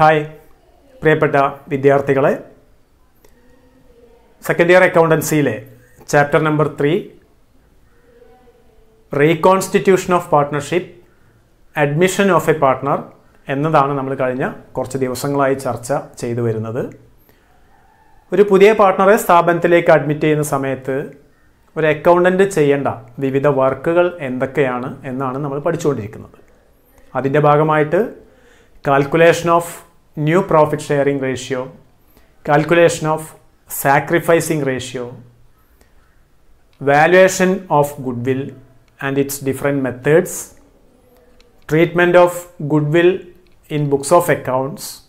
Hi പ്രിയപ്പെട്ട വിദ്യാർത്ഥികളെ second year അക്കൗണ്ടൻസിയിലെ chapter number three reconstitution of partnership admission of a partner എന്നതാണ് നമ്മൾ കഴിഞ്ഞ കുറച്ച് ദിവസങ്ങളായി ചർച്ച ചെയ്തു വരുന്നത് ഒരു പുതിയ പാർട്ട്ണറെ സ്ഥാപനത്തിലേക്ക് അഡ്മിറ്റ് ചെയ്യുന്ന സമയത്ത് ഒരു അക്കൗണ്ടൻ്റ് ചെയ്യേണ്ട വിവിധ വർക്കുകൾ എന്തൊക്കെയാണ് എന്നാണ് നമ്മൾ പഠിച്ചുകൊണ്ടിരിക്കുന്നത് അതിൻ്റെ ഭാഗമായിട്ട് calculation of new profit sharing ratio, calculation of sacrificing ratio, valuation of goodwill and its different methods, treatment of goodwill in books of accounts,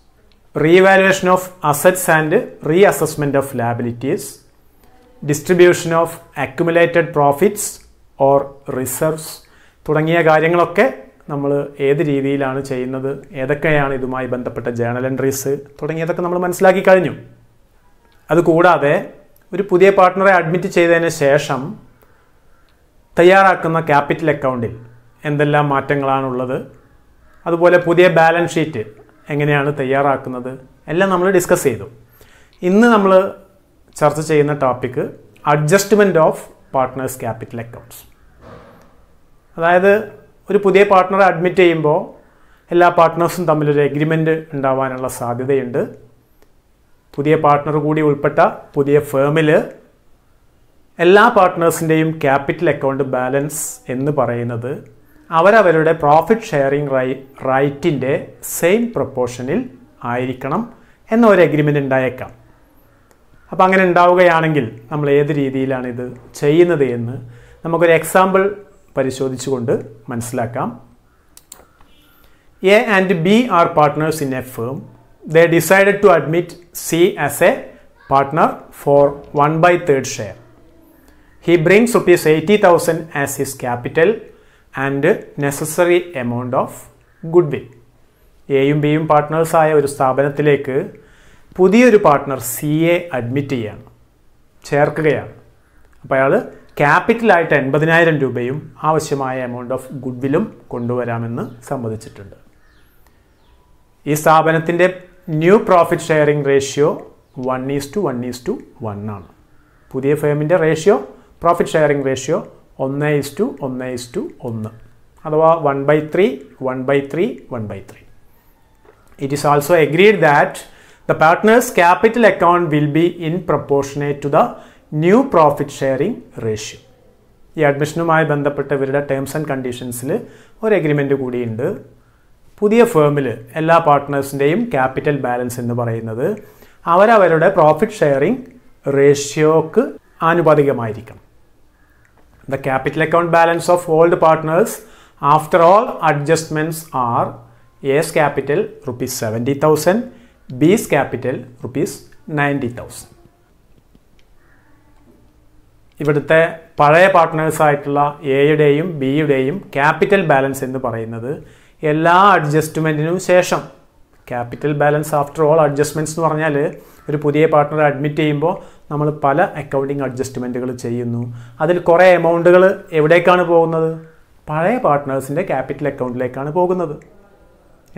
revaluation of assets and reassessment of liabilities, distribution of accumulated profits or reserves തുടങ്ങിയ കാര്യങ്ങളൊക്കെ നമ്മൾ ഏത് രീതിയിലാണ് ചെയ്യുന്നത് ഏതൊക്കെയാണ് ഇതുമായി ബന്ധപ്പെട്ട journal entries തുടങ്ങിയതൊക്കെ നമ്മൾ മനസ്സിലാക്കി കഴിഞ്ഞു അതുകൂടാതെ ഒരു പുതിയ പാർട്ട്ണറെ അഡ്മിറ്റ് ചെയ്തതിന് ശേഷം തയ്യാറാക്കുന്ന ക്യാപിറ്റൽ അക്കൗണ്ടിൽ എന്തെല്ലാം മാറ്റങ്ങളാണുള്ളത് അതുപോലെ പുതിയ ബാലൻസ് ഷീറ്റ് എങ്ങനെയാണ് തയ്യാറാക്കുന്നത് എല്ലാം നമ്മൾ ഡിസ്കസ് ചെയ്തു ഇന്ന് നമ്മൾ ചർച്ച ചെയ്യുന്ന topic adjustment of partners capital accounts അതായത് ഒരു പുതിയ പാർട്ട്ണറെ അഡ്മിറ്റ് ചെയ്യുമ്പോൾ എല്ലാ പാർട്ട്നേഴ്സും തമ്മിലൊരു എഗ്രിമെൻ്റ് ഉണ്ടാവാനുള്ള സാധ്യതയുണ്ട് പുതിയ പാർട്ട്ണർ കൂടി ഉൾപ്പെട്ട പുതിയ ഫേമിൽ എല്ലാ പാർട്ട്നേഴ്സിൻ്റെയും ക്യാപിറ്റൽ അക്കൗണ്ട് ബാലൻസ് എന്ന് പറയുന്നത് അവരവരുടെ പ്രോഫിറ്റ് ഷെയറിംഗ് റൈ റൈറ്റിൻ്റെ സെയിം പ്രപ്പോർഷനിൽ ആയിരിക്കണം എന്ന ഒരു എഗ്രിമെൻ്റ് ഉണ്ടായേക്കാം അപ്പോൾ അങ്ങനെ ഉണ്ടാവുകയാണെങ്കിൽ നമ്മൾ ഏത് രീതിയിലാണ് ഇത് ചെയ്യുന്നത് എന്ന് നമുക്കൊരു എക്സാമ്പിൾ പരിശോധിച്ചുകൊണ്ട് മനസ്സിലാക്കാം A and B are partners in a firm they decided to admit C as a partner for one by third share he brings rupees eighty thousand as his capital and necessary amount of goodwill എയും ബിയും പാർട്ട്നേഴ്സായ ഒരു സ്ഥാപനത്തിലേക്ക് പുതിയൊരു partner സിയെ admit ചെയ്യുകയാണ് ചേർക്കുകയാണ് അപ്പോൾ അയാൾ ക്യാപിറ്റലായിട്ട് എൺപതിനായിരം രൂപയും ആവശ്യമായ എമൗണ്ട് ഓഫ് ഗുഡ് വില്ലും കൊണ്ടുവരാമെന്ന് സമ്മതിച്ചിട്ടുണ്ട് ഈ സ്ഥാപനത്തിൻ്റെ new profit sharing ratio one is to one is to one ആണ് പുതിയ ഫേമിൻ്റെ റേഷ്യോ പ്രോഫിറ്റ് ഷെയറിംഗ് റേഷ്യോ ഒന്ന് ഈസ് ടു ഒന്ന് ഈസ് ടു ഒന്ന് അഥവാ one by three one by three one by three it is also agreed that the partners capital account will be in proportionate to the new profit sharing ratio ഈ അഡ്മിഷനുമായി ബന്ധപ്പെട്ട് ഇവരുടെ terms and കണ്ടീഷൻസിൽ ഒരു agreement കൂടിയുണ്ട് പുതിയ ഫേമിൽ എല്ലാ പാർട്ട്നേഴ്സിൻ്റെയും capital balance എന്ന് പറയുന്നത് അവരവരുടെ പ്രോഫിറ്റ് ഷെയറിംഗ് റേഷ്യോക്ക് ആനുപാതികമായിരിക്കണം the capital account balance of old partners after all adjustments are A's capital rupees seventy thousand B's capital rupees ninety thousand ഇവിടുത്തെ പഴയ പാർട്ട്നേഴ്സായിട്ടുള്ള എയുടെയും ബിയുടെയും ക്യാപിറ്റൽ ബാലൻസ് എന്ന് പറയുന്നത് എല്ലാ അഡ്ജസ്റ്റ്മെൻറ്റിനും ശേഷം capital balance after all adjustments എന്ന് പറഞ്ഞാൽ ഒരു പുതിയ പാർട്ട്ണർ അഡ്മിറ്റ് ചെയ്യുമ്പോൾ നമ്മൾ പല അക്കൗണ്ടിങ് അഡ്ജസ്റ്റ്മെൻറ്റുകൾ ചെയ്യുന്നു അതിൽ കുറേ എമൗണ്ടുകൾ എവിടേക്കാണ് പോകുന്നത് പഴയ പാർട്ട്നേഴ്സിൻ്റെ ക്യാപിറ്റൽ അക്കൗണ്ടിലേക്കാണ് പോകുന്നത്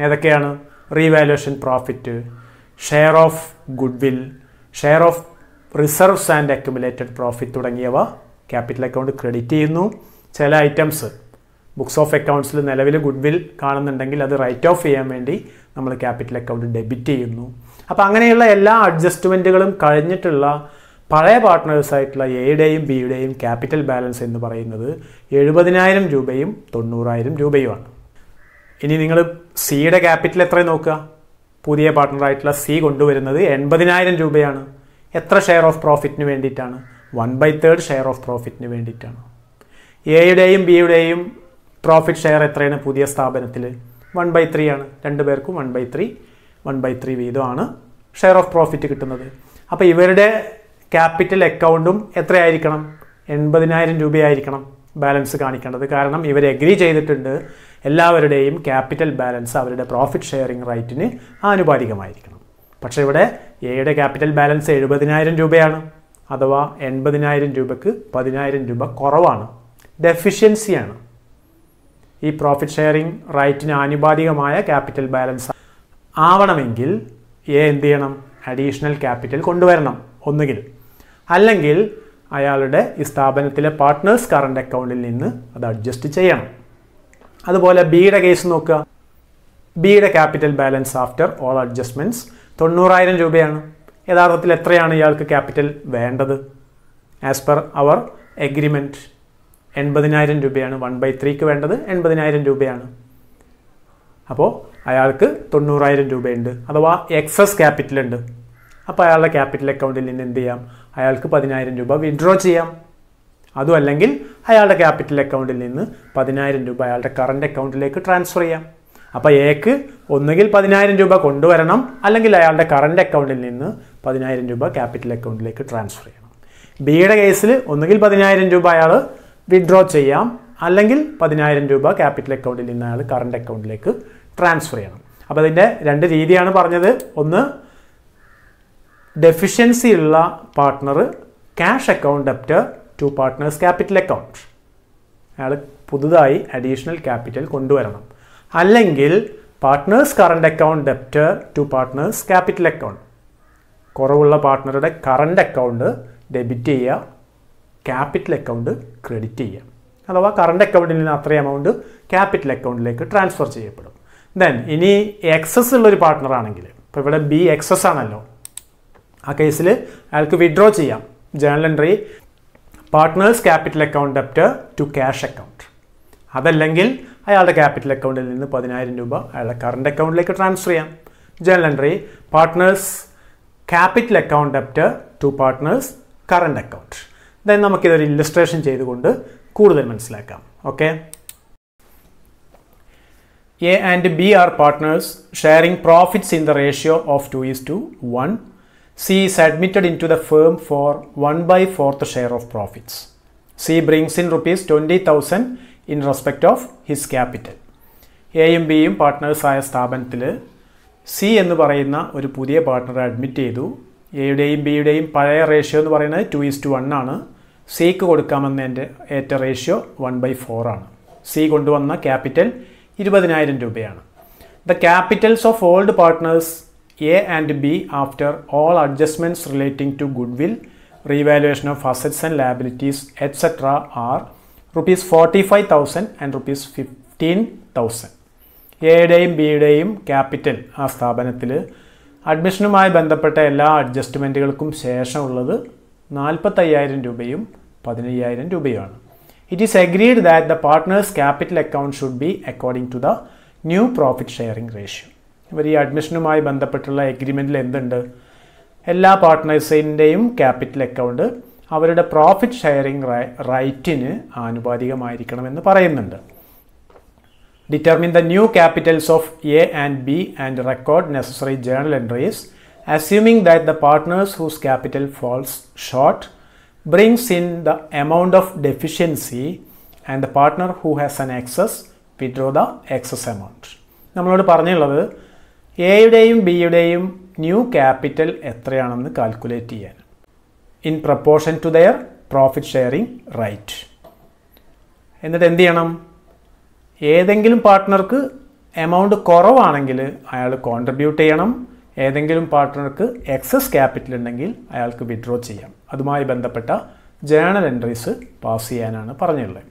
ഏതൊക്കെയാണ് revaluation profit share of goodwill share of reserves and accumulated profit തുടങ്ങിയവ ക്യാപിറ്റൽ അക്കൗണ്ട് ക്രെഡിറ്റ് ചെയ്യുന്നു ചില ഐറ്റംസ് ബുക്സ് ഓഫ് അക്കൗണ്ട്സിൽ നിലവിൽ ഗുഡ് വിൽ കാണുന്നുണ്ടെങ്കിൽ അത് റൈറ്റ് ഓഫ് ചെയ്യാൻ വേണ്ടി നമ്മൾ ക്യാപിറ്റൽ അക്കൗണ്ട് ഡെബിറ്റ് ചെയ്യുന്നു അപ്പോൾ അങ്ങനെയുള്ള എല്ലാ അഡ്ജസ്റ്റ്മെൻറ്റുകളും കഴിഞ്ഞിട്ടുള്ള പഴയ പാർട്ട്നേഴ്സായിട്ടുള്ള എയുടെയും ബിയുടെയും ക്യാപിറ്റൽ ബാലൻസ് എന്ന് പറയുന്നത് എഴുപതിനായിരം രൂപയും തൊണ്ണൂറായിരം രൂപയുമാണ് ഇനി നിങ്ങൾ സിയുടെ ക്യാപിറ്റൽ എത്രയും നോക്കുക പുതിയ പാർട്ട്ണറായിട്ടുള്ള സി കൊണ്ടുവരുന്നത് എൺപതിനായിരം രൂപയാണ് എത്ര ഷെയർ ഓഫ് പ്രോഫിറ്റിന് വേണ്ടിയിട്ടാണ് one by third share of പ്രോഫിറ്റിന് വേണ്ടിയിട്ടാണ് എയുടെയും ബിയുടെയും പ്രോഫിറ്റ് ഷെയർ എത്രയാണ് പുതിയ സ്ഥാപനത്തിൽ വൺ ബൈ ത്രീ ആണ് രണ്ട് പേർക്കും one by three one by three വീതമാണ് ഷെയർ ഓഫ് പ്രോഫിറ്റ് കിട്ടുന്നത് അപ്പോൾ ഇവരുടെ ക്യാപിറ്റൽ അക്കൗണ്ടും എത്രയായിരിക്കണം എൺപതിനായിരം രൂപയായിരിക്കണം ബാലൻസ് കാണിക്കേണ്ടത് കാരണം ഇവർ അഗ്രി ചെയ്തിട്ടുണ്ട് എല്ലാവരുടെയും ക്യാപിറ്റൽ ബാലൻസ് അവരുടെ പ്രോഫിറ്റ് ഷെയറിംഗ് റൈറ്റിന് ആനുപാതികമായിരിക്കണം പക്ഷേ ഇവിടെ എയുടെ ക്യാപിറ്റൽ ബാലൻസ് എഴുപതിനായിരം രൂപയാണ് അഥവാ എൺപതിനായിരം രൂപയ്ക്ക് പതിനായിരം രൂപ കുറവാണ് ഡെഫിഷ്യൻസിയാണ് ഈ പ്രോഫിറ്റ് ഷെയറിംഗ് റൈറ്റിന് ആനുപാതികമായ ക്യാപിറ്റൽ ബാലൻസ് ആവണമെങ്കിൽ എ എന്ത് ചെയ്യണം അഡീഷണൽ ക്യാപിറ്റൽ കൊണ്ടുവരണം ഒന്നുകിൽ അല്ലെങ്കിൽ അയാളുടെ ഈ സ്ഥാപനത്തിലെ പാർട്ട്നേഴ്സ് കറണ്ട് അക്കൗണ്ടിൽ നിന്ന് അത് അഡ്ജസ്റ്റ് ചെയ്യണം അതുപോലെ ബിയുടെ കേസ് നോക്കുക ബിയുടെ capital balance after all adjustments തൊണ്ണൂറായിരം രൂപയാണ് യഥാർത്ഥത്തിൽ എത്രയാണ് ഇയാൾക്ക് ക്യാപിറ്റൽ വേണ്ടത് ആസ് പെർ അവർ എഗ്രിമെൻറ്റ് എൺപതിനായിരം രൂപയാണ് വൺ ബൈ ത്രീക്ക് വേണ്ടത് എൺപതിനായിരം രൂപയാണ് അപ്പോൾ അയാൾക്ക് തൊണ്ണൂറായിരം രൂപയുണ്ട് അഥവാ എക്സസ് ക്യാപിറ്റൽ ഉണ്ട് അപ്പോൾ അയാളുടെ ക്യാപിറ്റൽ അക്കൗണ്ടിൽ നിന്ന് എന്ത് ചെയ്യാം അയാൾക്ക് പതിനായിരം രൂപ വിഡ്രോ ചെയ്യാം അതുമല്ലെങ്കിൽ അല്ലെങ്കിൽ അയാളുടെ ക്യാപിറ്റൽ അക്കൗണ്ടിൽ നിന്ന് പതിനായിരം രൂപ അയാളുടെ കറണ്ട് അക്കൗണ്ടിലേക്ക് ട്രാൻസ്ഫർ ചെയ്യാം അപ്പോൾ എക്ക് ഒന്നുകിൽ പതിനായിരം രൂപ കൊണ്ടുവരണം അല്ലെങ്കിൽ അയാളുടെ കറണ്ട് അക്കൗണ്ടിൽ നിന്ന് പതിനായിരം രൂപ ക്യാപിറ്റൽ അക്കൗണ്ടിലേക്ക് ട്രാൻസ്ഫർ ചെയ്യണം ബിയുടെ കേസിൽ ഒന്നുകിൽ പതിനായിരം രൂപ അയാൾ വിഡ്രോ ചെയ്യാം അല്ലെങ്കിൽ പതിനായിരം രൂപ ക്യാപിറ്റൽ അക്കൗണ്ടിൽ നിന്ന് അയാൾ കറണ്ട് അക്കൗണ്ടിലേക്ക് ട്രാൻസ്ഫർ ചെയ്യണം അപ്പോൾ അതിൻ്റെ രണ്ട് രീതിയാണ് പറഞ്ഞത് ഒന്ന് ഡെഫിഷ്യൻസി ഉള്ള partner cash account debit to partners capital account അയാൾ പുതുതായി അഡീഷണൽ ക്യാപിറ്റൽ കൊണ്ടുവരണം അല്ലെങ്കിൽ partners current account debit to partners capital account കുറവുള്ള പാർട്ട്ണറുടെ കറണ്ട് അക്കൗണ്ട് ഡെബിറ്റ് ചെയ്യുക ക്യാപിറ്റൽ അക്കൗണ്ട് ക്രെഡിറ്റ് ചെയ്യുക അഥവാ കറണ്ട് അക്കൗണ്ടിൽ നിന്ന് അത്രയും എമൗണ്ട് ക്യാപിറ്റൽ അക്കൗണ്ടിലേക്ക് ട്രാൻസ്ഫർ ചെയ്യപ്പെടും ദെൻ ഇനി എക്സസ് ഉള്ളൊരു പാർട്ട്ണർ ആണെങ്കിൽ ഇപ്പോൾ ഇവിടെ ബി എക്സസ് ആണല്ലോ ആ കേസിൽ അയാൾക്ക് വിഡ്രോ ചെയ്യാം journal entry partners capital account debit to cash account അതല്ലെങ്കിൽ അയാളുടെ ക്യാപിറ്റൽ അക്കൗണ്ടിൽ നിന്ന് പതിനായിരം രൂപ അയാളുടെ കറണ്ട് അക്കൗണ്ടിലേക്ക് ട്രാൻസ്ഫർ ചെയ്യാം journal entry partners capital account debit to partners current account then നമുക്കിതൊരു ഇല്ലസ്ട്രേഷൻ ചെയ്തുകൊണ്ട് കൂടുതൽ മനസ്സിലാക്കാം okay A and B are partners sharing profits in the ratio of two is to one C is admitted in to the firm for one by fourth share of profits C brings in rupees twenty thousand in respect of his capital എയും ബിയും പാർട്ട്നേഴ്സായ സ്ഥാപനത്തിൽ C എന്ന് പറയുന്ന ഒരു പുതിയ പാർട്ട്ണറെ admit ചെയ്തു എയുടെയും ബിയുടെയും പഴയ റേഷ്യോ എന്ന് പറയുന്നത് ടു ഈസ്റ്റ് വൺ ആണ് സിക്ക് കൊടുക്കാമെന്നതിൻ്റെ ഏറ്റ റേഷ്യോ വൺ ബൈ ഫോറാണ് സി കൊണ്ടുവന്ന ക്യാപിറ്റൽ ഇരുപതിനായിരം രൂപയാണ് the capitals of old partners A and B after all adjustments relating to goodwill revaluation of assets and liabilities etcetera are rupees forty five thousand and rupees fifteen thousand എയുടെയും ബിയുടെയും capital ആ സ്ഥാപനത്തിൽ അഡ്മിഷനുമായി ബന്ധപ്പെട്ട എല്ലാ അഡ്ജസ്റ്റ്മെൻറ്റുകൾക്കും ശേഷമുള്ളത് നാൽപ്പത്തയ്യായിരം രൂപയും പതിനയ്യായിരം രൂപയുമാണ് it is agreed that the partners capital account should be according to the new profit sharing ratio ഇവർ ഈ അഡ്മിഷനുമായി ബന്ധപ്പെട്ടുള്ള അഗ്രിമെൻറ്റിൽ എന്തുണ്ട് എല്ലാ പാർട്ട്നേഴ്സിൻ്റെയും ക്യാപിറ്റൽ അക്കൗണ്ട് അവരുടെ പ്രോഫിറ്റ് ഷെയറിംഗ് റൈറ്റിന് ആനുപാതികമായിരിക്കണമെന്ന് പറയുന്നുണ്ട് determine the new capitals of A and B and record necessary journal entries assuming that the partners whose capital falls short brings in the amount of deficiency and the partner who has an excess withdraw the excess amount നമ്മളോട് പറഞ്ഞുള്ളത് എയുടെയും ബിയുടെയും new capital എത്രയാണെന്ന് calculate ചെയ്യാൻ in proportion to their profit sharing ratio എന്നിട്ട് എന്ത് ചെയ്യണം ഏതെങ്കിലും പാർട്ട്ണർക്ക് എമൗണ്ട് കുറവാണെങ്കിൽ അയാൾ കോൺട്രിബ്യൂട്ട് ചെയ്യണം ഏതെങ്കിലും പാർട്ട്ണർക്ക് എക്സസ് ക്യാപിറ്റൽ ഉണ്ടെങ്കിൽ അയാൾക്ക് വിഡ്രോ ചെയ്യാം അതുമായി ബന്ധപ്പെട്ട ജേണൽ എൻട്രീസ് പാസ് ചെയ്യാനാണ് പറഞ്ഞുള്ളത്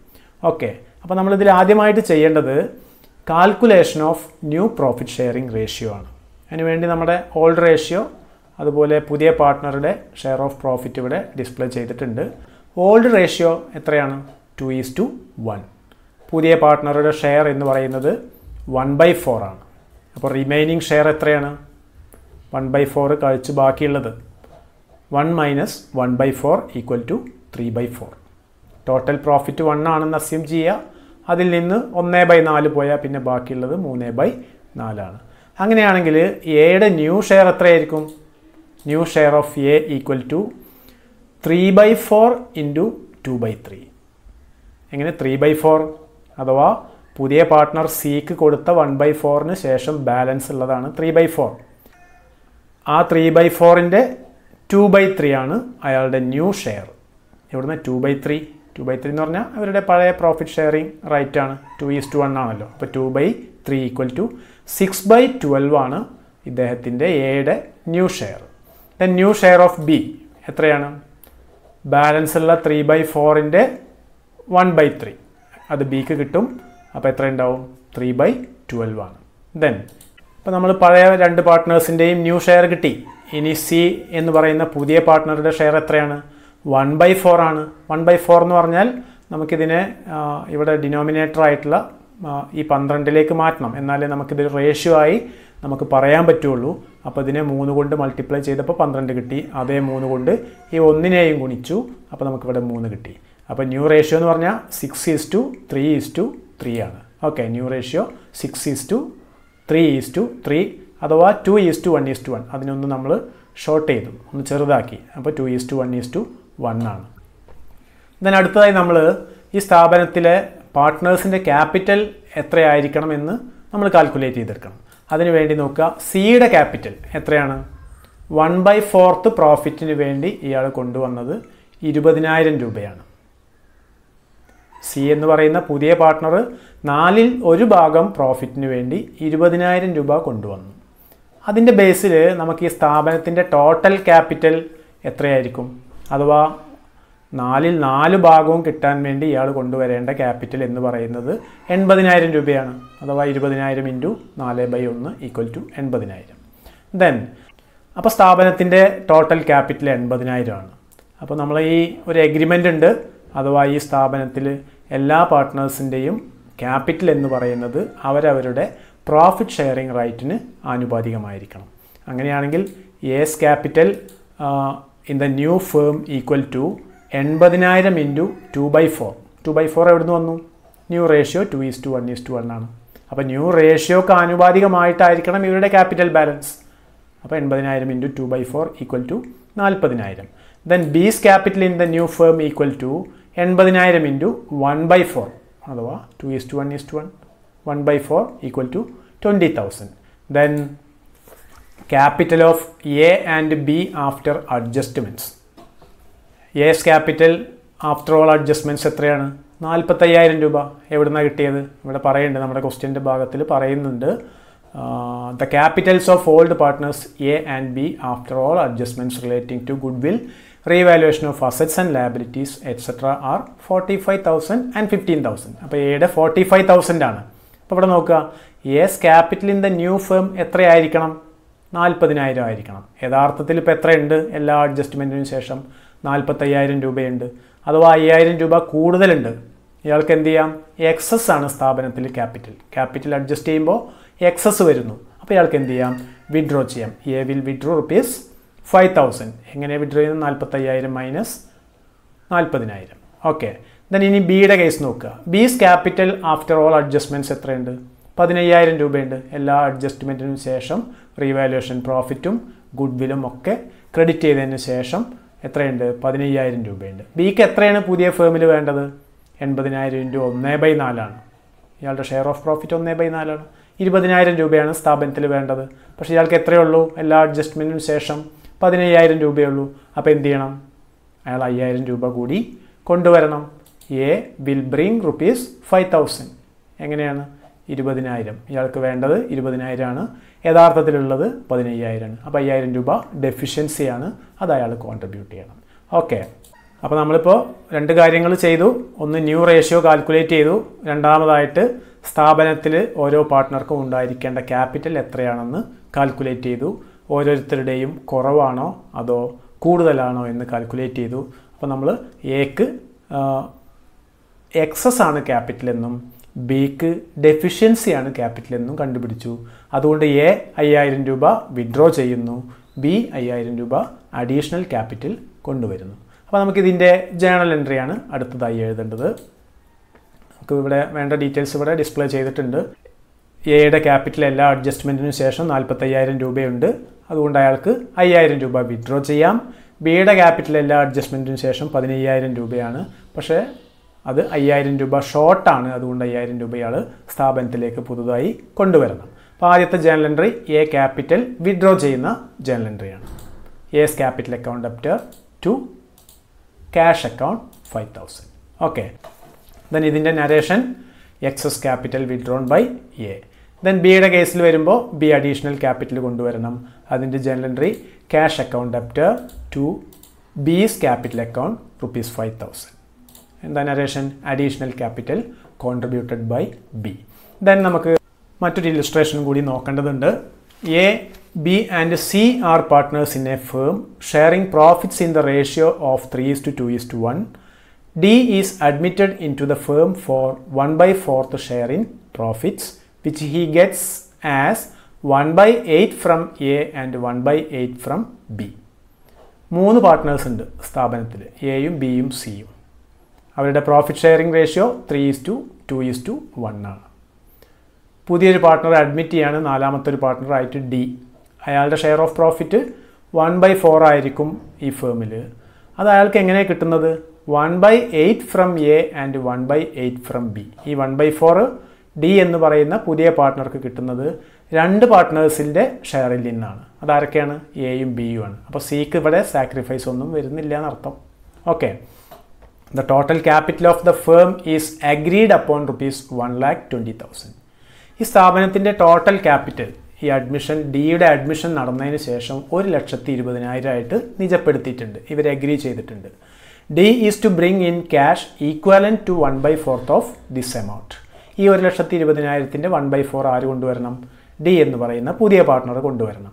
ഓക്കെ അപ്പോൾ നമ്മളിതിൽ ആദ്യമായിട്ട് ചെയ്യേണ്ടത് calculation of new profit sharing ratio ആണ് അതിനുവേണ്ടി നമ്മുടെ ഓൾഡ് റേഷ്യോ അതുപോലെ പുതിയ പാർട്ട്ണറുടെ ഷെയർ ഓഫ് പ്രോഫിറ്റ് ഇവിടെ ഡിസ്പ്ലേ ചെയ്തിട്ടുണ്ട് ഓൾഡ് റേഷ്യോ എത്രയാണ് ടു ഈസ് ടു വൺ പുതിയ പാർട്ട്ണറുടെ ഷെയർ എന്ന് പറയുന്നത് വൺ ബൈ ഫോർ ആണ് അപ്പോൾ റിമൈനിങ് ഷെയർ എത്രയാണ് വൺ ബൈ ഫോർ കഴിച്ച് ബാക്കിയുള്ളത് one minus one by four equal to three by four total profit one ആണെന്ന് അസ്യൂം ചെയ്യുക അതിൽ നിന്ന് ഒന്നേ ബൈ നാല് പോയാൽ പിന്നെ ബാക്കിയുള്ളത് മൂന്നേ ബൈ നാലാണ് അങ്ങനെയാണെങ്കിൽ എയുടെ ന്യൂ ഷെയർ എത്രയായിരിക്കും new share of A equal to three by four into two by three എങ്ങനെ ത്രീ ബൈ ഫോർ അഥവാ പുതിയ പാർട്ട്ണർ സിക്ക് കൊടുത്ത വൺ ബൈ ഫോറിന് ശേഷം ബാലൻസ് ഉള്ളതാണ് ത്രീ ബൈ ഫോർ ആ ത്രീ ബൈ ഫോറിൻ്റെ ടു ബൈ ത്രീ ആണ് അയാളുടെ ന്യൂ ഷെയർ ഇവിടുന്ന് two by three two by three എന്ന് പറഞ്ഞാൽ അവരുടെ പഴയ പ്രോഫിറ്റ് ഷെയറിങ് റൈറ്റ് ആണ് ടു ഈസ് ടു വൺ ആണല്ലോ അപ്പോൾ two by three equal to six by twelve ആണ് ഇദ്ദേഹത്തിൻ്റെ എയുടെ new share the new share of B എത്രയാണ് ബാലൻസ് ഉള്ള ത്രീ ബൈ ഫോറിൻ്റെ വൺ ബൈ ത്രീ അത് ബിക്ക് കിട്ടും അപ്പോൾ എത്ര ഉണ്ടാവും ത്രീ ബൈ ട്വൽവ് ആണ് ദെൻ ഇപ്പോൾ നമ്മൾ പഴയ രണ്ട് പാർട്ട്നേഴ്സിൻ്റെയും ന്യൂ ഷെയർ കിട്ടി ഇനി സി എന്ന് പറയുന്ന പുതിയ പാർട്ട്ണറുടെ ഷെയർ എത്രയാണ് വൺ ബൈ ഫോർ ആണ് വൺ ബൈ ഫോർ എന്ന് പറഞ്ഞാൽ നമുക്കിതിനെ ഇവിടെ ഡിനോമിനേറ്റർ ആയിട്ടുള്ള ഈ പന്ത്രണ്ടിലേക്ക് മാറ്റണം എന്നാലേ നമുക്കിത് റേഷ്യോ ആയി നമുക്ക് പറയാൻ പറ്റുള്ളൂ അപ്പോൾ ഇതിനെ മൂന്ന് കൊണ്ട് മൾട്ടിപ്ലൈ ചെയ്തപ്പോൾ പന്ത്രണ്ട് കിട്ടി അതേ മൂന്ന് കൊണ്ട് ഈ ഒന്നിനെയും ഗുണിച്ചു അപ്പോൾ നമുക്കിവിടെ മൂന്ന് കിട്ടി അപ്പോൾ ന്യൂ റേഷ്യോ എന്ന് പറഞ്ഞാൽ six is to three is to three ആണ് okay new ratio six is to three is to three അഥവാ two is to one is to one അതിനൊന്ന് നമ്മൾ ഷോർട്ട് ചെയ്തു ഒന്ന് ചെറുതാക്കി അപ്പോൾ two is to one is to one ആണ് then അടുത്തതായി നമ്മൾ ഈ സ്ഥാപനത്തിലെ പാർട്ട്നേഴ്സിൻ്റെ ക്യാപിറ്റൽ എത്രയായിരിക്കണം എന്ന് നമ്മൾ കാൽക്കുലേറ്റ് ചെയ്തെടുക്കണം അതിനു വേണ്ടി നോക്കുക സിയുടെ ക്യാപിറ്റൽ എത്രയാണ് വൺ ബൈ ഫോർത്ത് പ്രോഫിറ്റിന് വേണ്ടി ഇയാൾ കൊണ്ടുവന്നത് ഇരുപതിനായിരം രൂപയാണ് സി എന്ന് പറയുന്ന പുതിയ പാർട്ട്ണർ നാലിൽ ഒരു ഭാഗം പ്രോഫിറ്റിന് വേണ്ടി ഇരുപതിനായിരം രൂപ കൊണ്ടുവന്നു അതിൻ്റെ ബേസിൽ നമുക്ക് ഈ സ്ഥാപനത്തിൻ്റെ ടോട്ടൽ ക്യാപിറ്റൽ എത്രയായിരിക്കും അഥവാ നാലിൽ നാല് ഭാഗവും കിട്ടാൻ വേണ്ടി ഇയാൾ കൊണ്ടുവരേണ്ട ക്യാപിറ്റൽ എന്ന് പറയുന്നത് എൺപതിനായിരം രൂപയാണ് അഥവാ ഇരുപതിനായിരം ഇൻറ്റു നാല് ബൈ ഒന്ന് ഈക്വൽ ടു എൺപതിനായിരം ദെൻ അപ്പോൾ സ്ഥാപനത്തിൻ്റെ ടോട്ടൽ ക്യാപിറ്റൽ എൺപതിനായിരമാണ് അപ്പോൾ നമ്മൾ ഈ ഒരു എഗ്രിമെൻ്റ് ഉണ്ട് അഥവാ ഈ സ്ഥാപനത്തിൽ എല്ലാ പാർട്ട്നേഴ്സിൻ്റെയും ക്യാപിറ്റൽ എന്ന് പറയുന്നത് അവരവരുടെ പ്രോഫിറ്റ് ഷെയറിംഗ് റൈറ്റിന് ആനുപാതികമായിരിക്കണം അങ്ങനെയാണെങ്കിൽ A's capital in the new firm equal to എൺപതിനായിരം into two by four two by four എവിടുന്ന് വന്നു new ratio two is to one is to one ആണ് അപ്പോൾ ന്യൂ റേഷ്യോക്ക് ആനുപാതികമായിട്ടായിരിക്കണം ഇവരുടെ ക്യാപിറ്റൽ ബാലൻസ് അപ്പോൾ എൺപതിനായിരം into two by four equal to നാൽപ്പതിനായിരം then B's capital in the new firm equal to എൺപതിനായിരം into one by four അഥവാ two is to one is to one one by four equal to twenty thousand then capital of A and B after adjustments A's capital after all adjustments എത്രയാണ് നാൽപ്പത്തയ്യായിരം രൂപ എവിടുന്നാണ് കിട്ടിയത് ഇവിടെ പറയുന്നുണ്ട് നമ്മുടെ ക്വസ്റ്റ്യൻ്റെ ഭാഗത്തിൽ പറയുന്നുണ്ട് the capitals of old partners A and B after all adjustments relating to goodwill revaluation of assets and liabilities etcetera are forty five thousand and fifteen thousand അപ്പോൾ എയുടെ ഫോർട്ടി ഫൈവ് തൗസൻഡ് ആണ് അപ്പോൾ ഇവിടെ നോക്കുക A's capital in the new firm എത്രയായിരിക്കണം നാൽപ്പതിനായിരം ആയിരിക്കണം യഥാർത്ഥത്തിൽ ഇപ്പോൾ എത്രയുണ്ട് എല്ലാ അഡ്ജസ്റ്റ്മെൻറ്റിനു ശേഷം നാൽപ്പത്തയ്യായിരം രൂപയുണ്ട് അഥവാ അയ്യായിരം രൂപ കൂടുതലുണ്ട് ഇയാൾക്ക് എന്ത് ചെയ്യാം എക്സസ് ആണ് സ്ഥാപനത്തിൽ ക്യാപിറ്റൽ ക്യാപിറ്റൽ അഡ്ജസ്റ്റ് ചെയ്യുമ്പോൾ എക്സസ് വരുന്നു അപ്പോൾ ഇയാൾക്ക് എന്ത് ചെയ്യാം വിഡ്രോ ചെയ്യാം A will withdraw rupees five thousand എങ്ങനെ വിഡ്രോ ചെയ്യുന്നത് നാൽപ്പത്തയ്യായിരം മൈനസ് നാൽപ്പതിനായിരം ഓക്കെ ദെൻ ഇനി ബിയുടെ കേസ് നോക്കുക B's capital after all adjustments എത്രയുണ്ട് പതിനയ്യായിരം രൂപയുണ്ട് എല്ലാ അഡ്ജസ്റ്റ്മെൻറ്റിനും ശേഷം റീവാലുവേഷൻ പ്രോഫിറ്റും ഗുഡ് വില്ലും ഒക്കെ ക്രെഡിറ്റ് ചെയ്തതിന് ശേഷം എത്രയുണ്ട് പതിനയ്യായിരം രൂപയുണ്ട് ബിക്ക് എത്രയാണ് പുതിയ ഫേമിൽ വേണ്ടത് എൺപതിനായിരം ഇൻറ്റു ഒന്നേ ബൈ നാലാണ് ഇയാളുടെ ഷെയർ ഓഫ് പ്രോഫിറ്റ് ഒന്നേ ബൈ നാലാണ് ഇരുപതിനായിരം രൂപയാണ് സ്ഥാപനത്തിൽ വേണ്ടത് പക്ഷേ ഇയാൾക്ക് എത്രയേ ഉള്ളൂ എല്ലാ അഡ്ജസ്റ്റ്മെൻറ്റിനും ശേഷം പതിനയ്യായിരം രൂപയേ ഉള്ളൂ അപ്പോൾ എന്ത് ചെയ്യണം അയാൾ അയ്യായിരം രൂപ കൂടി കൊണ്ടുവരണം A will bring rupees five thousand എങ്ങനെയാണ് ഇരുപതിനായിരം ഇയാൾക്ക് വേണ്ടത് ഇരുപതിനായിരമാണ് യഥാർത്ഥത്തിലുള്ളത് പതിനയ്യായിരമാണ് അപ്പോൾ അയ്യായിരം രൂപ ഡെഫിഷ്യൻസിയാണ് അത് അയാൾ കോൺട്രിബ്യൂട്ട് ചെയ്യണം ഓക്കെ അപ്പോൾ നമ്മളിപ്പോൾ രണ്ട് കാര്യങ്ങൾ ചെയ്തു ഒന്ന് ന്യൂ റേഷ്യോ കാൽക്കുലേറ്റ് ചെയ്തു രണ്ടാമതായിട്ട് സ്ഥാപനത്തിൽ ഓരോ പാർട്ട്ണർക്കും ഉണ്ടായിരിക്കേണ്ട ക്യാപിറ്റൽ എത്രയാണെന്ന് കാൽക്കുലേറ്റ് ചെയ്തു ഓരോരുത്തരുടെയും കുറവാണോ അതോ കൂടുതലാണോ എന്ന് കാൽക്കുലേറ്റ് ചെയ്തു അപ്പോൾ നമ്മൾ എക്ക് എക്സസ് ആണ് ക്യാപിറ്റൽ എന്നും ബിക്ക് ഡെഫിഷ്യൻസിയാണ് ക്യാപിറ്റൽ എന്നും കണ്ടുപിടിച്ചു അതുകൊണ്ട് എ അയ്യായിരം രൂപ വിഡ്രോ ചെയ്യുന്നു ബി അയ്യായിരം രൂപ അഡീഷണൽ ക്യാപിറ്റൽ കൊണ്ടുവരുന്നു അപ്പോൾ നമുക്കിതിൻ്റെ ജേണൽ എൻട്രിയാണ് അടുത്തതായി എഴുതേണ്ടത് നമുക്ക് ഇവിടെ വേണ്ട ഡീറ്റെയിൽസ് ഇവിടെ ഡിസ്പ്ലേ ചെയ്തിട്ടുണ്ട് എയുടെ ക്യാപിറ്റൽ എല്ലാ അഡ്ജസ്റ്റ്മെൻറ്റിനു ശേഷം നാൽപ്പത്തയ്യായിരം രൂപയുണ്ട് അതുകൊണ്ട് അയാൾക്ക് അയ്യായിരം രൂപ വിഡ്രോ ചെയ്യാം ബിയുടെ ക്യാപിറ്റൽ എല്ലാ അഡ്ജസ്റ്റ്മെൻറ്റിനു ശേഷം പതിനയ്യായിരം രൂപയാണ് പക്ഷേ അത് അയ്യായിരം രൂപ ഷോർട്ടാണ് അതുകൊണ്ട് അയ്യായിരം രൂപ ഇയാൾ സ്ഥാപനത്തിലേക്ക് പുതുതായി കൊണ്ടുവരണം അപ്പോൾ ആദ്യത്തെ journal entry A capital withdraw ചെയ്യുന്ന ജേണൽ എൻട്രിയാണ് A's capital account debtor to cash account five thousand okay then ഇതിൻ്റെ narration excess capital withdrawn by A then ബിയുടെ കേസിൽ വരുമ്പോൾ ബി അഡീഷണൽ ക്യാപിറ്റൽ കൊണ്ടുവരണം അതിൻ്റെ journal entry cash account debtor to B's capital account rupees five thousand എന്താണ് narration additional capital contributed by B then നമുക്ക് മറ്റൊരു illustration കൂടി നോക്കേണ്ടതുണ്ട് A B and C are partners in a firm sharing profits in the ratio of three is to two is to one D is admitted in to the firm for one by fourth share in profits which he gets as one by eight from A and one by eight from B മൂന്ന് partners ഉണ്ട് സ്ഥാപനത്തിൽ എയും ബിയും സിയും അവരുടെ profit sharing ratio three is to two is to one ആണ് പുതിയൊരു partner admit ചെയ്യാണ് നാലാമത്തെ ഒരു പാർട്ട്ണറായിട്ട് ഡി അയാളുടെ share of profit one by four ആയിരിക്കും ഈ ഫേമിൽ അത് അയാൾക്ക് എങ്ങനെയാണ് കിട്ടുന്നത് one by eight from A and one by eight from B ഈ വൺ ബൈ ഫോർ ഡി എന്ന് പറയുന്ന പുതിയ പാർട്ട്ണർക്ക് കിട്ടുന്നത് രണ്ട് പാർട്ട്നേഴ്സിൻ്റെ ഷെയറിൽ നിന്നാണ് അതാരൊക്കെയാണ് എയും ബിയും ആണ് അപ്പോൾ സിക്ക് ഇവിടെ സാക്രിഫൈസ് ഒന്നും വരുന്നില്ല എന്നർത്ഥം okay The total capital of the firm is agreed upon rupees 1 lakh 20,000. ഈ സ്ഥാപനത്തിൻ്റെ ടോട്ടൽ ക്യാപിറ്റൽ ഈ അഡ്മിഷൻ ഡിയുടെ അഡ്മിഷൻ നടന്നതിന് ശേഷം ഒരു ലക്ഷത്തി ഇരുപതിനായിരം ആയിട്ട് നിജപ്പെടുത്തിയിട്ടുണ്ട് ഇവർ അഗ്രി ചെയ്തിട്ടുണ്ട് D is to bring in cash equivalent to one by fourth of this amount ഈ ഒരു ലക്ഷത്തി ഇരുപതിനായിരത്തിൻ്റെ വൺ ബൈ ഫോർ ആര് കൊണ്ടുവരണം ഡി എന്ന് പറയുന്ന പുതിയ പാർട്ട്ണർ കൊണ്ടുവരണം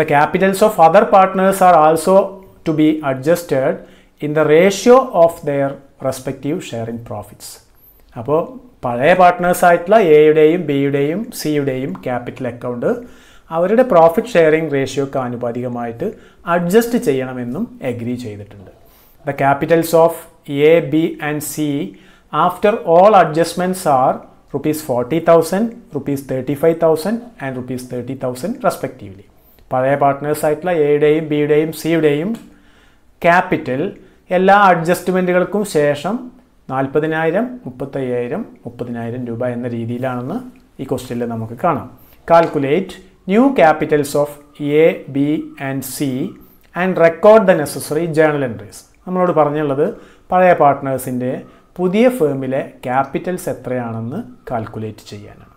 the capitals of other partners are also to be adjusted in the ratio of their respective share in profits അപ്പോൾ പഴയ പാർട്ട്നേഴ്സ് ആയിട്ടുള്ള എയുടെയും ബിയുടെയും സിയുടെയും ക്യാപിറ്റൽ അക്കൗണ്ട് അവരുടെ പ്രോഫിറ്റ് ഷെയറിംഗ് റേഷ്യോക്ക് ആനുപാതികമായിട്ട് അഡ്ജസ്റ്റ് ചെയ്യണമെന്നും എഗ്രി ചെയ്തിട്ടുണ്ട് the capitals of A B and C after all adjustments are rupees forty thousand rupees thirty five thousand and rupees thirty thousand respectively പഴയ പാർട്ട്നേഴ്സ് ആയിട്ടുള്ള എയുടെയും ബിയുടെയും സിയുടെയും ക്യാപിറ്റൽ എല്ലാ അഡ്ജസ്റ്റ്മെൻറ്റുകൾക്കും ശേഷം നാൽപ്പതിനായിരം മുപ്പത്തയ്യായിരം മുപ്പതിനായിരം രൂപ എന്ന രീതിയിലാണെന്ന് ഈ ക്വസ്റ്റ്യനിൽ നമുക്ക് കാണാം calculate new capitals of A B and C and record the necessary journal entries നമ്മളോട് പറഞ്ഞുള്ളത് പഴയ പാർട്ട്നേഴ്സിൻ്റെ പുതിയ ഫേമിലെ ക്യാപിറ്റൽസ് എത്രയാണെന്ന് കാൽക്കുലേറ്റ് ചെയ്യാനാണ്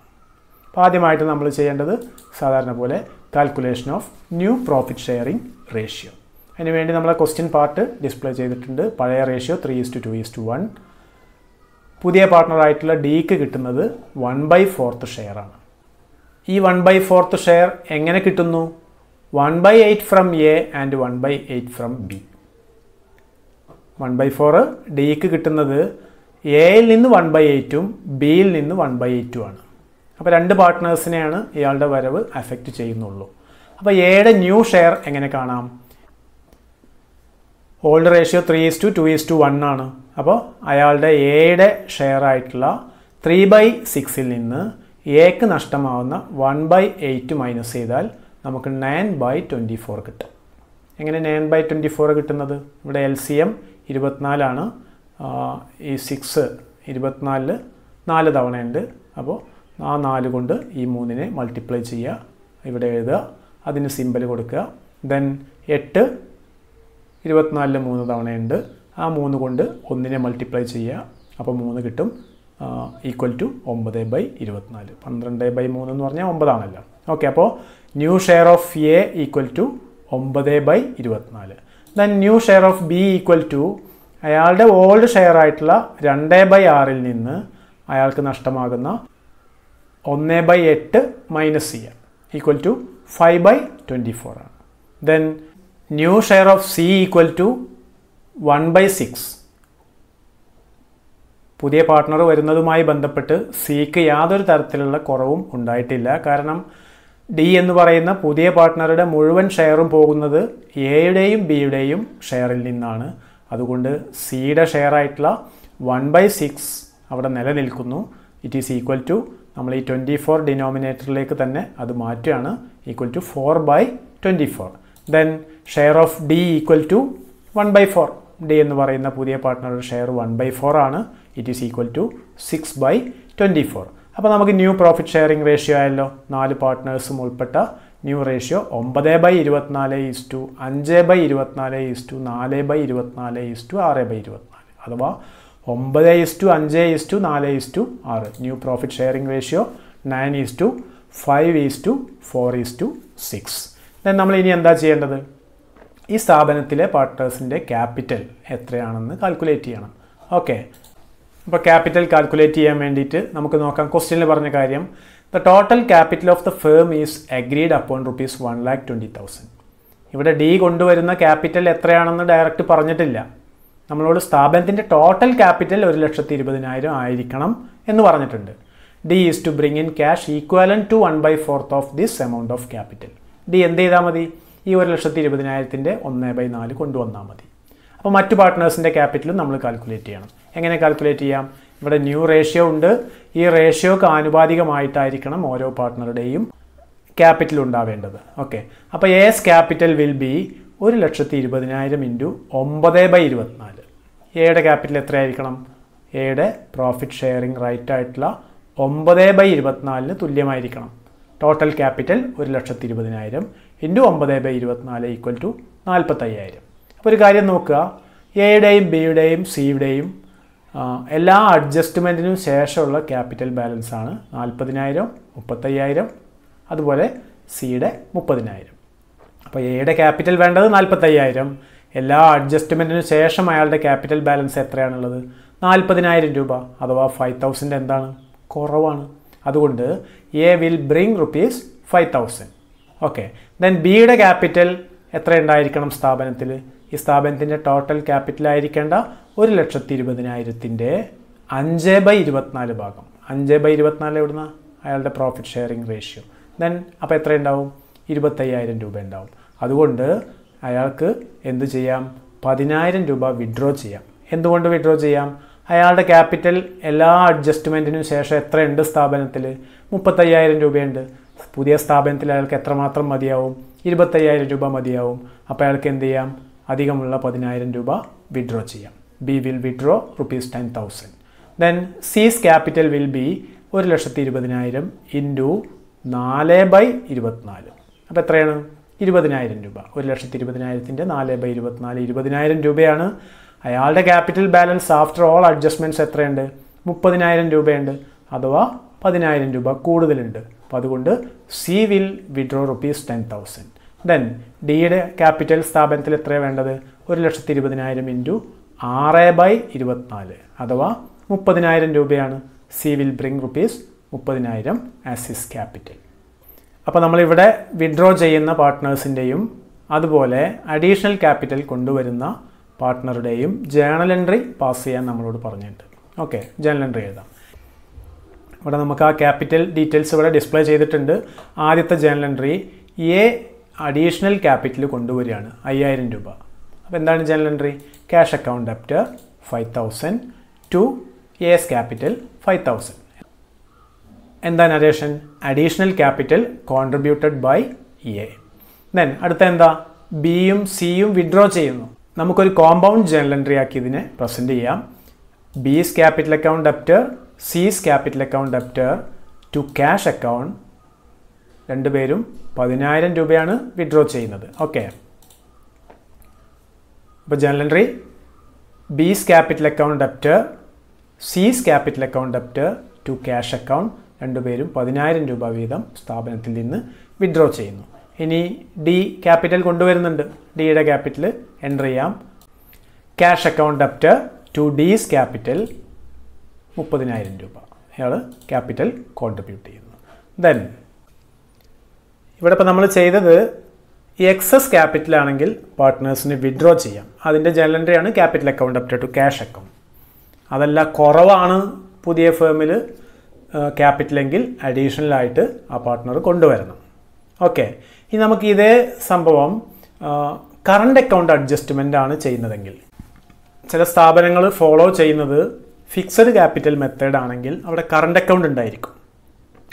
അപ്പോൾ ആദ്യമായിട്ട് നമ്മൾ ചെയ്യേണ്ടത് സാധാരണ പോലെ calculation of new profit sharing ratio അതിനുവേണ്ടി നമ്മൾ ക്വസ്റ്റ്യൻ പാർട്ട് ഡിസ്പ്ലേ ചെയ്തിട്ടുണ്ട് പഴയ ratio three is to two is to one പുതിയ പാർട്ട്ണറായിട്ടുള്ള ഡിക്ക് കിട്ടുന്നത് വൺ ബൈ ഫോർത്ത് ഷെയറാണ് ഈ വൺ ബൈ ഫോർത്ത് ഷെയർ എങ്ങനെ കിട്ടുന്നു one by eight from A and one by eight from B one by four ഡിക്ക് കിട്ടുന്നത് എയിൽ നിന്ന് വൺ ബൈ എയ്റ്റും ബിയിൽ നിന്ന് വൺ ബൈ എയ്റ്റും ആണ് അപ്പോൾ രണ്ട് പാർട്ട്നേഴ്സിനെയാണ് ഇയാളുടെ വരവ് അഫക്റ്റ് ചെയ്യുന്നുള്ളൂ അപ്പോൾ എയുടെ ന്യൂ ഷെയർ എങ്ങനെ കാണാം old ratio three is to two is to one ആണ് അപ്പോൾ അയാളുടെ എയുടെ ഷെയർ ആയിട്ടുള്ള ത്രീ ബൈ സിക്സിൽ നിന്ന് എക്ക് നഷ്ടമാവുന്ന വൺ ബൈ എയ്റ്റ് മൈനസ് ചെയ്താൽ നമുക്ക് നയൻ ബൈ ട്വൻറ്റി ഫോർ കിട്ടും എങ്ങനെ നയൻ ബൈ ട്വൻറ്റി ഫോർ കിട്ടുന്നത് ഇവിടെ എൽ സി എം ഇരുപത്തിനാലാണ് ഈ സിക്സ് ഇരുപത്തിനാലിൽ നാല് തവണയുണ്ട് അപ്പോൾ ആ നാല് കൊണ്ട് ഈ മൂന്നിനെ മൾട്ടിപ്ലൈ ചെയ്യുക ഇവിടെ എഴുതുക അതിന് സിമ്പിൾ കൊടുക്കുക ദെൻ എട്ട് ഇരുപത്തിനാലിൽ മൂന്ന് തവണയുണ്ട് ആ മൂന്ന് കൊണ്ട് ഒന്നിനെ മൾട്ടിപ്ലൈ ചെയ്യുക അപ്പോൾ മൂന്ന് കിട്ടും ഈക്വൽ ടു ഒമ്പത് ബൈ ഇരുപത്തിനാല് പന്ത്രണ്ട് ബൈ മൂന്ന് എന്ന് പറഞ്ഞാൽ ഒമ്പതാണല്ലോ ഓക്കെ അപ്പോൾ new share of A equal to ഒമ്പത് ബൈ ഇരുപത്തിനാല് then new share of B equal to അയാളുടെ ഓൾഡ് ഷെയർ ആയിട്ടുള്ള രണ്ട് ബൈ ആറിൽ നിന്ന് അയാൾക്ക് നഷ്ടമാകുന്ന ഒന്ന് ബൈ എട്ട് മൈനസ് ചെയ്യുക equal to five by twenty four ആണ് then new share of C equal to one by six പുതിയ പാർട്ട്ണർ വരുന്നതുമായി ബന്ധപ്പെട്ട് സിക്ക് യാതൊരു തരത്തിലുള്ള കുറവും ഉണ്ടായിട്ടില്ല കാരണം ഡി എന്ന് പറയുന്ന പുതിയ പാർട്ട്ണറുടെ മുഴുവൻ ഷെയറും പോകുന്നത് എയുടെയും ബിയുടെയും ഷെയറിൽ നിന്നാണ് അതുകൊണ്ട് സിയുടെ ഷെയറായിട്ടുള്ള വൺ ബൈ സിക്സ് അവിടെ നിലനിൽക്കുന്നു ഇറ്റ് ഈസ് ഈക്വൽ ടു നമ്മൾ ഈ ട്വൻറ്റി ഫോർ ഡിനോമിനേറ്ററിലേക്ക് തന്നെ അത് മാറ്റുകയാണ് equal to four by twenty four then share of D equal to one by four D എന്ന് പറയുന്ന പുതിയ പാർട്ട്ണറുടെ ഷെയർ വൺ ബൈ ഫോർ ആണ് it is equal to six by twenty four അപ്പോൾ നമുക്ക് ന്യൂ പ്രോഫിറ്റ് ഷെയറിംഗ് റേഷ്യോ ആയല്ലോ നാല് പാർട്ട്നേഴ്സും ഉൾപ്പെട്ട ന്യൂ റേഷ്യോ ഒമ്പത് ബൈ ഇരുപത്തിനാല് ഈസ് ടു അഞ്ച് ബൈ ഇരുപത്തിനാല് ഈസ് ടു നാല് ബൈ ഇരുപത്തിനാല് ഈസ് ടു ആറ് ബൈ ഇരുപത്തിനാല് അഥവാ ഒമ്പത് ഈസ് ടു അഞ്ച് ഈസ് ടു നാല് ഈസ് ടു ആറ് new profit sharing ratio nine is to five is to four is to six then നമ്മൾ ഇനി എന്താ ചെയ്യേണ്ടത് ഈ സ്ഥാപനത്തിലെ പാർട്ടേഴ്സിൻ്റെ ക്യാപിറ്റൽ എത്രയാണെന്ന് കാൽക്കുലേറ്റ് ചെയ്യണം ഓക്കെ അപ്പോൾ ക്യാപിറ്റൽ കാൽക്കുലേറ്റ് ചെയ്യാൻ വേണ്ടിയിട്ട് നമുക്ക് നോക്കാം ക്വസ്റ്റ്യനിൽ പറഞ്ഞ കാര്യം the total capital of the firm is agreed upon rupees one lakh twenty thousand ഇവിടെ ഡി കൊണ്ടുവരുന്ന ക്യാപിറ്റൽ എത്രയാണെന്ന് ഡയറക്റ്റ് പറഞ്ഞിട്ടില്ല നമ്മളോട് സ്ഥാപനത്തിൻ്റെ ടോട്ടൽ ക്യാപിറ്റൽ ഒരു ലക്ഷത്തി ഇരുപതിനായിരം ആയിരിക്കണം എന്ന് പറഞ്ഞിട്ടുണ്ട് D is to bring in cash equivalent to one by fourth of this amount of capital D എന്ത് ചെയ്താൽ മതി ഈ ഒരു ലക്ഷത്തി ഇരുപതിനായിരത്തിൻ്റെ ഒന്ന് ബൈ നാല് കൊണ്ടുവന്നാൽ മതി അപ്പോൾ മറ്റു പാർട്ട്നേഴ്സിൻ്റെ ക്യാപിറ്റലും നമ്മൾ കാൽക്കുലേറ്റ് ചെയ്യണം എങ്ങനെ കാൽക്കുലേറ്റ് ചെയ്യാം ഇവിടെ ന്യൂ റേഷ്യോ ഉണ്ട് ഈ റേഷ്യോക്ക് ആനുപാതികമായിട്ടായിരിക്കണം ഓരോ പാർട്ട്ണറുടെയും ക്യാപിറ്റൽ ഉണ്ടാവേണ്ടത് ഓക്കെ അപ്പോൾ എസ് ക്യാപിറ്റൽ വിൽ ബി ഒരു ലക്ഷത്തി ഇരുപതിനായിരം ഇൻറ്റു ഒമ്പത് ബൈ ഇരുപത്തിനാല് എയുടെ ക്യാപിറ്റൽ എത്രയായിരിക്കണം എയുടെ പ്രോഫിറ്റ് ഷെയറിംഗ് റൈറ്റ് ആയിട്ടുള്ള ഒമ്പത് ബൈ ഇരുപത്തിനാലിന് തുല്യമായിരിക്കണം ടോട്ടൽ ക്യാപിറ്റൽ ഒരു ലക്ഷത്തി ഇരുപതിനായിരം ഇൻറ്റു ഒമ്പത് ബൈ ഇരുപത്തിനാല് ഈക്വൽ ടു നാൽപ്പത്തയ്യായിരം അപ്പോൾ ഒരു കാര്യം നോക്കുക എയുടെയും ബിയുടെയും സിയുടെയും എല്ലാ അഡ്ജസ്റ്റ്മെൻറ്റിനും ശേഷമുള്ള ക്യാപിറ്റൽ ബാലൻസ് ആണ് നാൽപ്പതിനായിരം മുപ്പത്തയ്യായിരം അതുപോലെ സിയുടെ മുപ്പതിനായിരം അപ്പോൾ എയുടെ ക്യാപിറ്റൽ വേണ്ടത് നാൽപ്പത്തയ്യായിരം എല്ലാ അഡ്ജസ്റ്റ്മെൻറ്റിനു ശേഷം അയാളുടെ ക്യാപിറ്റൽ ബാലൻസ് എത്രയാണുള്ളത് നാൽപ്പതിനായിരം രൂപ അഥവാ ഫൈവ് തൗസൻഡ് എന്താണ് കുറവാണ് അതുകൊണ്ട് A will bring rupees five thousand okay then ബിയുടെ ക്യാപിറ്റൽ എത്ര ഉണ്ടായിരിക്കണം സ്ഥാപനത്തിൽ ഈ സ്ഥാപനത്തിൻ്റെ ടോട്ടൽ ക്യാപിറ്റൽ ആയിരിക്കേണ്ട ഒരു ലക്ഷത്തി ഇരുപതിനായിരത്തിൻ്റെ അഞ്ച് ബൈ ഇരുപത്തിനാല് ഭാഗം അഞ്ച് ബൈ ഇരുപത്തിനാല് എവിടുന്ന അയാളുടെ പ്രോഫിറ്റ് ഷെയറിങ് റേഷ്യോ ദെൻ അപ്പോൾ എത്ര ഉണ്ടാവും ഇരുപത്തയ്യായിരം രൂപ ഉണ്ടാവും അതുകൊണ്ട് അയാൾക്ക് എന്തു ചെയ്യാം പതിനായിരം രൂപ വിഡ്രോ ചെയ്യാം എന്തുകൊണ്ട് വിഡ്രോ ചെയ്യാം അയാളുടെ ക്യാപിറ്റൽ എല്ലാ അഡ്ജസ്റ്റ്മെൻറ്റിനും ശേഷം എത്രയുണ്ട് സ്ഥാപനത്തിൽ മുപ്പത്തയ്യായിരം രൂപയുണ്ട് പുതിയ സ്ഥാപനത്തിൽ അയാൾക്ക് എത്രമാത്രം മതിയാവും ഇരുപത്തയ്യായിരം രൂപ മതിയാവും അപ്പോൾ അയാൾക്ക് എന്ത് ചെയ്യാം അധികമുള്ള പതിനായിരം രൂപ വിഡ്രോ ചെയ്യാം B will withdraw rupees ten thousand then C's capital will be ഒരു ലക്ഷത്തി ഇരുപതിനായിരം ഇൻറ്റു നാല് ബൈ ഇരുപത്തിനാല് അപ്പോൾ എത്രയാണ് ഇരുപതിനായിരം രൂപ ഒരു ലക്ഷത്തി ഇരുപതിനായിരത്തിൻ്റെ നാല് ബൈ ഇരുപത്തിനാല് ഇരുപതിനായിരം രൂപയാണ് അയാളുടെ capital balance after all adjustments എത്രയുണ്ട് മുപ്പതിനായിരം രൂപയുണ്ട് അഥവാ പതിനായിരം രൂപ കൂടുതലുണ്ട് അപ്പോൾ അതുകൊണ്ട് C will withdraw rupees ten thousand then ഡിയുടെ ക്യാപിറ്റൽ സ്ഥാപനത്തിൽ എത്രയാണ് വേണ്ടത് ഒരു ലക്ഷത്തി ഇരുപതിനായിരം ഇൻറ്റു ആറ് ബൈ ഇരുപത്തിനാല് അഥവാ മുപ്പതിനായിരം രൂപയാണ് സി വിൽ ബ്രിങ് റുപ്പീസ് മുപ്പതിനായിരം ആസ് ഹിസ് ക്യാപിറ്റൽ അപ്പോൾ നമ്മളിവിടെ വിഡ്രോ ചെയ്യുന്ന പാർട്ട്നേഴ്സിൻ്റെയും അതുപോലെ അഡീഷണൽ ക്യാപിറ്റൽ കൊണ്ടുവരുന്ന പാർട്ട്ണറുടെയും ജേണൽ എൻട്രി പാസ് ചെയ്യാൻ നമ്മളോട് പറഞ്ഞിട്ടുണ്ട് ഓക്കെ ജേണൽ എൻട്രി എഴുതാം ഇവിടെ നമുക്ക് ആ ക്യാപിറ്റൽ ഡീറ്റെയിൽസ് ഇവിടെ ഡിസ്പ്ലേ ചെയ്തിട്ടുണ്ട് ആദ്യത്തെ journal entry A additional capital കൊണ്ടുവരികയാണ് അയ്യായിരം രൂപ അപ്പോൾ എന്താണ് journal entry cash account debit five thousand to A's capital five thousand എന്താണ് addition additional capital contributed by A then അടുത്ത എന്താ ബിയും സിയും വിഡ്രോ ചെയ്യുന്നു നമുക്കൊരു കോമ്പൗണ്ട് ജേണൽ എൻട്രി ആക്കി ഇതിനെ പ്രസൻറ്റ് ചെയ്യാം B is capital account debtor C is capital account debtor to cash account രണ്ടുപേരും പതിനായിരം രൂപയാണ് വിഡ്രോ ചെയ്യുന്നത് ഓക്കെ അപ്പോൾ journal entry B's capital account debtor C's capital account debtor to cash account രണ്ടുപേരും പതിനായിരം രൂപ വീതം സ്ഥാപനത്തിൽ നിന്ന് വിഡ്രോ ചെയ്യുന്നു ഇനി ഡി ക്യാപിറ്റൽ കൊണ്ടുവരുന്നുണ്ട് ഡിയുടെ ക്യാപിറ്റൽ എൻ്റർ ചെയ്യാം cash account debit to D's capital മുപ്പതിനായിരം രൂപ അയാൾ ക്യാപിറ്റൽ കോൺട്രിബ്യൂട്ട് ചെയ്യുന്നു ദെൻ ഇവിടെ ഇപ്പോൾ നമ്മൾ ചെയ്തത് എക്സസ് ക്യാപിറ്റൽ ആണെങ്കിൽ പാർട്ട്നേഴ്സിന് വിഡ്രോ ചെയ്യാം അതിൻ്റെ ജനലൻ്റെയാണ് capital account debit to cash account അതല്ല കുറവാണ് പുതിയ ഫേമിൽ ക്യാപിറ്റലെങ്കിൽ അഡീഷണലായിട്ട് ആ പാർട്ട്ണർ കൊണ്ടുവരണം ഓക്കെ ഇനി നമുക്ക് ഇതേ സംഭവം കറണ്ട് അക്കൗണ്ട് അഡ്ജസ്റ്റ്മെൻ്റ് ആണ് ചെയ്യുന്നതെങ്കിൽ ചില സ്ഥാപനങ്ങൾ ഫോളോ ചെയ്യുന്നത് ഫിക്സഡ് ക്യാപിറ്റൽ മെത്തേഡ് ആണെങ്കിൽ അവിടെ കറണ്ട് അക്കൗണ്ട് ഉണ്ടായിരിക്കും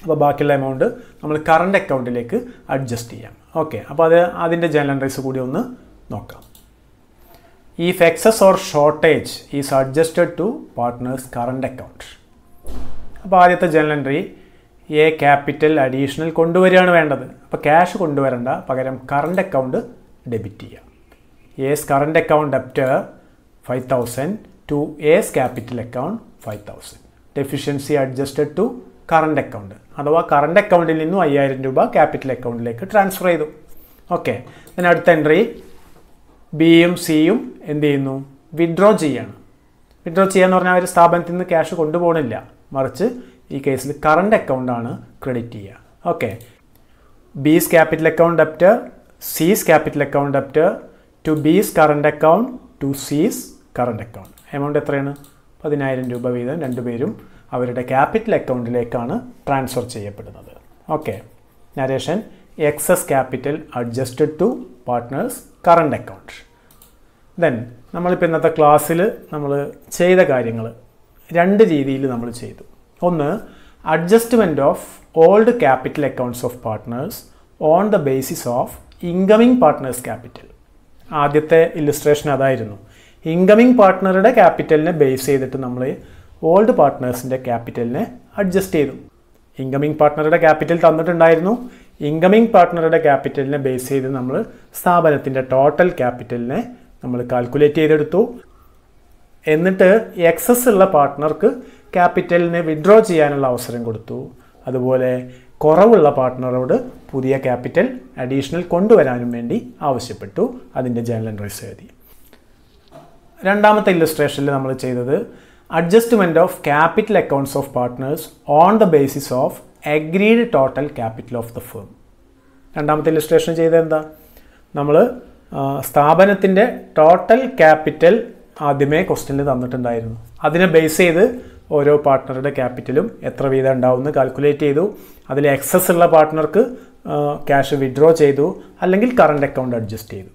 അപ്പോൾ ബാക്കിയുള്ള എമൗണ്ട് നമ്മൾ കറണ്ട് അക്കൗണ്ടിലേക്ക് അഡ്ജസ്റ്റ് ചെയ്യാം ഓക്കെ അപ്പോൾ അത് അതിൻ്റെ ജനറേസ് കൂടി ഒന്ന് നോക്കാം ഈ excess or shortage is adjusted to partners current account അപ്പോൾ ആദ്യത്തെ journal entry A capital additional കൊണ്ടുവരികയാണ് വേണ്ടത് അപ്പോൾ ക്യാഷ് കൊണ്ടുവരണ്ട പകരം കറണ്ട് അക്കൗണ്ട് ഡെബിറ്റ് ചെയ്യുക A's current account debit five thousand to A's capital account five thousand deficiency adjusted to current account അഥവാ current അക്കൗണ്ടിൽ നിന്നും അയ്യായിരം രൂപ ക്യാപിറ്റൽ അക്കൗണ്ടിലേക്ക് ട്രാൻസ്ഫർ ചെയ്തു ഓക്കെ പിന്നെ അടുത്ത എൻട്രി ബിയും സിയും എന്ത് ചെയ്യുന്നു വിഡ്രോ ചെയ്യാണ് വിഡ്രോ എന്ന് പറഞ്ഞാൽ അവർ സ്ഥാപനത്തിൽ നിന്ന് ക്യാഷ് കൊണ്ടുപോകണില്ല മറിച്ച് ഈ കേസിൽ കറണ്ട് അക്കൗണ്ടാണ് ക്രെഡിറ്റ് ചെയ്യുക okay B's capital account debit C's capital account debit to B's current account to C's current account amount എത്രയാണ് പതിനായിരം രൂപ വീതം രണ്ടുപേരും അവരുടെ ക്യാപിറ്റൽ അക്കൗണ്ടിലേക്കാണ് ട്രാൻസ്ഫർ ചെയ്യപ്പെടുന്നത് okay narration excess capital adjusted to partners current account then നമ്മളിപ്പോൾ ഇന്നത്തെ ക്ലാസ്സിൽ നമ്മൾ ചെയ്ത കാര്യങ്ങൾ രണ്ട് രീതിയിൽ നമ്മൾ ചെയ്തു ഒന്ന് adjustment of old capital accounts of partners on the basis of incoming partners capital ആദ്യത്തെ ഇല്ലുസ്ട്രേഷൻ അതായിരുന്നു ഇൻകമിംഗ് പാർട്ട്ണറുടെ ക്യാപിറ്റലിനെ ബേസ് ചെയ്തിട്ട് നമ്മൾ ഓൾഡ് പാർട്ട്നേഴ്സിൻ്റെ ക്യാപിറ്റലിനെ അഡ്ജസ്റ്റ് ചെയ്തു ഇൻകമിംഗ് പാർട്ട്ണറുടെ ക്യാപിറ്റൽ തന്നിട്ടുണ്ടായിരുന്നു ഇൻകമിംഗ് പാർട്ട്ണറുടെ ക്യാപിറ്റലിനെ ബേസ് ചെയ്ത് നമ്മൾ സ്ഥാപനത്തിൻ്റെ ടോട്ടൽ ക്യാപിറ്റലിനെ നമ്മൾ കാൽക്കുലേറ്റ് ചെയ്തെടുത്തു എന്നിട്ട് എക്സസ് ഉള്ള പാർട്ട്ണർക്ക് ക്യാപിറ്റലിനെ വിഡ്രോ ചെയ്യാനുള്ള അവസരം കൊടുത്തു അതുപോലെ കുറവുള്ള പാർട്ട്ണറോട് പുതിയ ക്യാപിറ്റൽ അഡീഷണൽ കൊണ്ടുവരാനും വേണ്ടി ആവശ്യപ്പെട്ടു അതിൻ്റെ ജേണൽ എൻട്രീസ് എഴുതി രണ്ടാമത്തെ ഇല്ലസ്ട്രേഷനിൽ നമ്മൾ ചെയ്തത് adjustment of capital accounts of partners on the basis of agreed total capital of the firm രണ്ടാമത്തെ ഇല്ലസ്ട്രേഷൻ ചെയ്തത് എന്താ നമ്മൾ സ്ഥാപനത്തിൻ്റെ ടോട്ടൽ ക്യാപിറ്റൽ ആദ്യമേ ക്വസ്റ്റ്യനിൽ തന്നിട്ടുണ്ടായിരുന്നു അതിനെ ബേസ് ചെയ്ത് ഓരോ പാർട്ട്ണറുടെ ക്യാപിറ്റലും എത്ര വീതം ഉണ്ടാവുമെന്ന് കാൽക്കുലേറ്റ് ചെയ്തു അതിൽ എക്സസ് ഉള്ള പാർട്ട്ണർക്ക് ക്യാഷ് വിഡ്രോ ചെയ്തു അല്ലെങ്കിൽ കറണ്ട് അക്കൗണ്ട് അഡ്ജസ്റ്റ് ചെയ്തു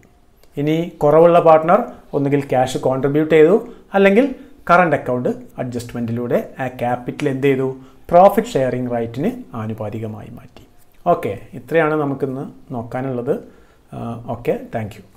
ഇനി കുറവുള്ള പാർട്ട്ണർ ഒന്നുകിൽ ക്യാഷ് കോൺട്രിബ്യൂട്ട് ചെയ്തു അല്ലെങ്കിൽ കറണ്ട് അക്കൗണ്ട് അഡ്ജസ്റ്റ്മെൻറ്റിലൂടെ ആ ക്യാപിറ്റൽ എന്ത് ചെയ്തു പ്രോഫിറ്റ് ഷെയറിംഗ് റൈറ്റിന് ആനുപാതികമായി മാറ്റി ഓക്കെ ഇത്രയാണ് നമുക്കിന്ന് നോക്കാനുള്ളത് ഓക്കെ താങ്ക്